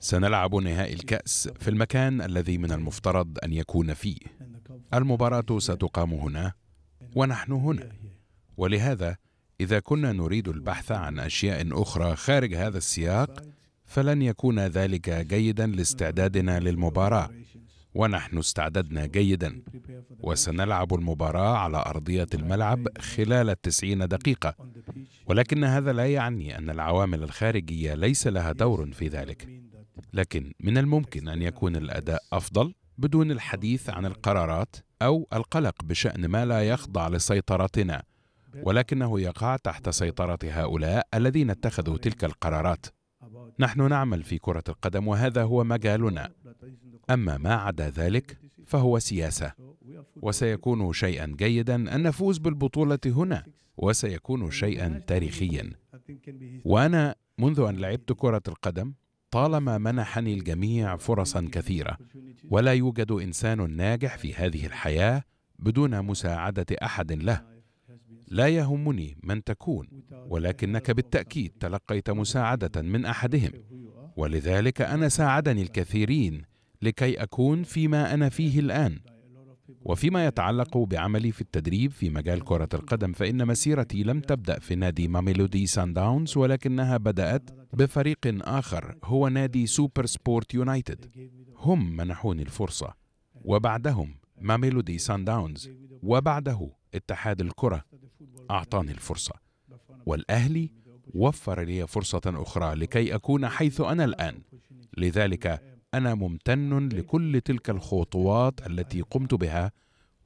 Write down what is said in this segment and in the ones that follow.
سنلعب نهائي الكأس في المكان الذي من المفترض أن يكون فيه. المباراة ستقام هنا ونحن هنا. ولهذا إذا كنا نريد البحث عن أشياء أخرى خارج هذا السياق فلن يكون ذلك جيدا لاستعدادنا للمباراة. ونحن استعددنا جيدا وسنلعب المباراة على أرضية الملعب خلال التسعين دقيقة ولكن هذا لا يعني أن العوامل الخارجية ليس لها دور في ذلك لكن من الممكن أن يكون الأداء أفضل بدون الحديث عن القرارات أو القلق بشأن ما لا يخضع لسيطرتنا ولكنه يقع تحت سيطرة هؤلاء الذين اتخذوا تلك القرارات نحن نعمل في كرة القدم وهذا هو مجالنا أما ما عدا ذلك فهو سياسة وسيكون شيئا جيدا أن نفوز بالبطولة هنا وسيكون شيئا تاريخيا وانا منذ ان لعبت كره القدم طالما منحني الجميع فرصا كثيره ولا يوجد انسان ناجح في هذه الحياه بدون مساعده احد له لا يهمني من تكون ولكنك بالتاكيد تلقيت مساعده من احدهم ولذلك انا ساعدني الكثيرين لكي اكون فيما انا فيه الان وفيما يتعلق بعملي في التدريب في مجال كرة القدم فإن مسيرتي لم تبدأ في نادي ماميلودي سان داونز ولكنها بدأت بفريق آخر هو نادي سوبر سبورت يونايتد هم منحوني الفرصة وبعدهم ماميلودي سان داونز وبعده اتحاد الكرة أعطاني الفرصة والأهلي وفر لي فرصة أخرى لكي أكون حيث أنا الآن لذلك انا ممتن لكل تلك الخطوات التي قمت بها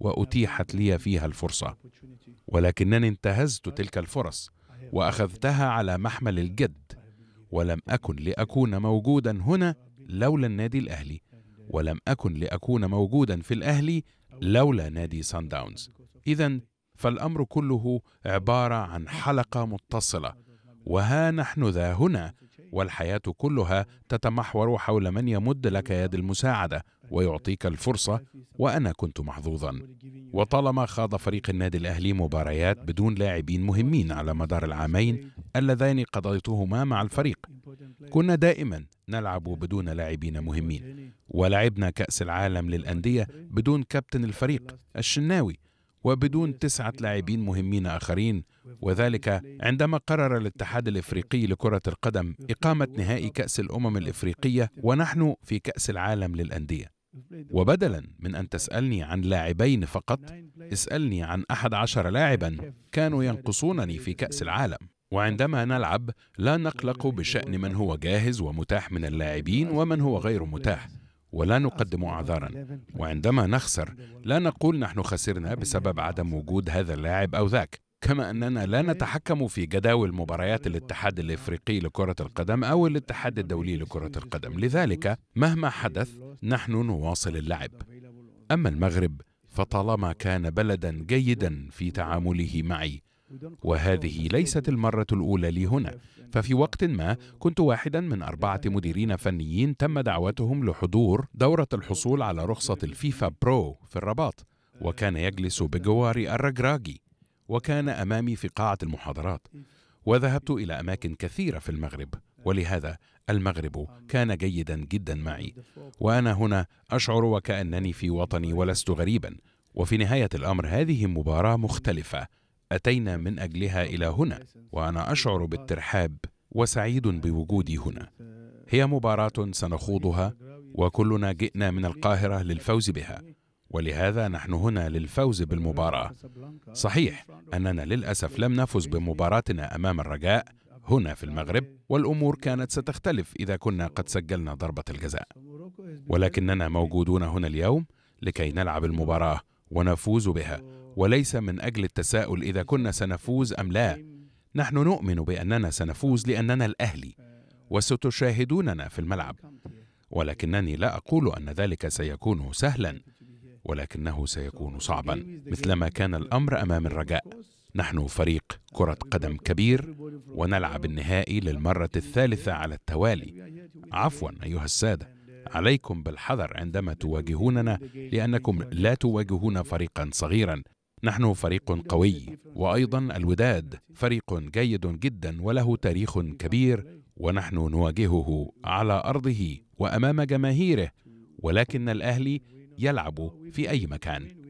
واتيحت لي فيها الفرصه ولكنني انتهزت تلك الفرص واخذتها على محمل الجد ولم اكن لاكون موجودا هنا لولا النادي الاهلي ولم اكن لاكون موجودا في الاهلي لولا نادي سان داونز اذا فالامر كله عباره عن حلقه متصله وها نحن ذا هنا والحياه كلها تتمحور حول من يمد لك يد المساعده ويعطيك الفرصه وانا كنت محظوظا وطالما خاض فريق النادي الاهلي مباريات بدون لاعبين مهمين على مدار العامين اللذين قضيتهما مع الفريق كنا دائما نلعب بدون لاعبين مهمين ولعبنا كاس العالم للانديه بدون كابتن الفريق الشناوي وبدون تسعة لاعبين مهمين آخرين وذلك عندما قرر الاتحاد الإفريقي لكرة القدم إقامة نهائي كأس الأمم الإفريقية ونحن في كأس العالم للأندية وبدلا من أن تسألني عن لاعبين فقط اسألني عن أحد عشر لاعبا كانوا ينقصونني في كأس العالم وعندما نلعب لا نقلق بشأن من هو جاهز ومتاح من اللاعبين ومن هو غير متاح ولا نقدم أعذارا وعندما نخسر لا نقول نحن خسرنا بسبب عدم وجود هذا اللاعب أو ذاك كما أننا لا نتحكم في جداول مباريات الاتحاد الإفريقي لكرة القدم أو الاتحاد الدولي لكرة القدم لذلك مهما حدث نحن نواصل اللعب أما المغرب فطالما كان بلدا جيدا في تعامله معي وهذه ليست المرة الأولى لي هنا ففي وقت ما كنت واحدا من أربعة مديرين فنيين تم دعوتهم لحضور دورة الحصول على رخصة الفيفا برو في الرباط وكان يجلس بجواري الرجراجي وكان أمامي في قاعة المحاضرات وذهبت إلى أماكن كثيرة في المغرب ولهذا المغرب كان جيدا جدا معي وأنا هنا أشعر وكأنني في وطني ولست غريبا وفي نهاية الأمر هذه مباراة مختلفة أتينا من أجلها إلى هنا وأنا أشعر بالترحاب وسعيد بوجودي هنا هي مباراة سنخوضها وكلنا جئنا من القاهرة للفوز بها ولهذا نحن هنا للفوز بالمباراة صحيح أننا للأسف لم نفز بمباراتنا أمام الرجاء هنا في المغرب والأمور كانت ستختلف إذا كنا قد سجلنا ضربة الجزاء ولكننا موجودون هنا اليوم لكي نلعب المباراة ونفوز بها وليس من أجل التساؤل إذا كنا سنفوز أم لا نحن نؤمن بأننا سنفوز لأننا الأهلي وستشاهدوننا في الملعب ولكنني لا أقول أن ذلك سيكون سهلا ولكنه سيكون صعبا مثلما كان الأمر أمام الرجاء نحن فريق كرة قدم كبير ونلعب النهائي للمرة الثالثة على التوالي عفوا أيها السادة عليكم بالحذر عندما تواجهوننا لأنكم لا تواجهون فريقا صغيرا نحن فريق قوي وايضا الوداد فريق جيد جدا وله تاريخ كبير ونحن نواجهه على ارضه وامام جماهيره ولكن الاهلي يلعب في اي مكان